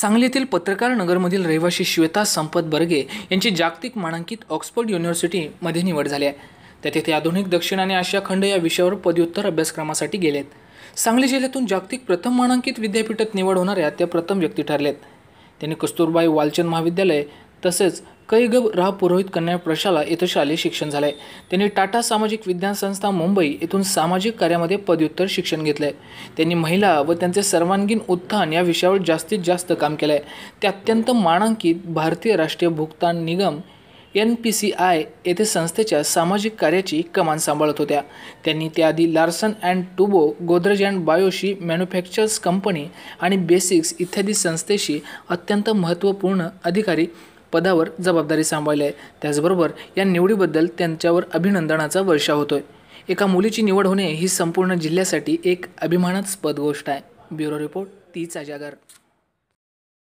सांगलीतील पत्रकार नगरमधील रहिवाशी श्वेता संपत बर्गे यांची जागतिक मानांकित ऑक्सफर्ड युनिव्हर्सिटीमध्ये निवड झाली आहे त्या तिथे आधुनिक दक्षिण आणि आशिया खंड या विषयावर पदव्युत्तर अभ्यासक्रमासाठी गेलेत सांगली जिल्ह्यातून जागतिक प्रथम मानांकित विद्यापीठात निवड होणाऱ्या त्या प्रथम व्यक्ती ठरल्यात त्यांनी कस्तुरबाई वालचंद महाविद्यालय तसेच कैगब राह पुरोहित कन्या प्रशाला येथे शालेय शिक्षण झालं त्यांनी टाटा सामाजिक विज्ञान संस्था मुंबई येथून सामाजिक कार्यामध्ये पदव्युत्तर शिक्षण घेतलं आहे त्यांनी महिला व त्यांचे सर्वांगीण उत्थान या विषयावर जास्तीत जास्त काम केलं आहे ते अत्यंत मानांकित भारतीय राष्ट्रीय भुगतान निगम एन पी सी आय येथे संस्थेच्या सामाजिक कार्याची कमान सांभाळत होत्या त्यांनी त्याआधी Larsen and Toubro Godrej and बायोशी मॅन्युफॅक्चर्स कंपनी आणि बेसिक्स इत्यादी संस्थेशी अत्यंत महत्त्वपूर्ण अधिकारी पदावर जबाबदारी सांभाळली आहे त्याचबरोबर या निवडीबद्दल त्यांच्यावर अभिनंदनाचा वर्षा होतो आहे एका मुलीची निवड होणे ही संपूर्ण जिल्ह्यासाठी एक अभिमानास्पद गोष्ट आहे ब्युरो रिपोर्ट तीचा जागर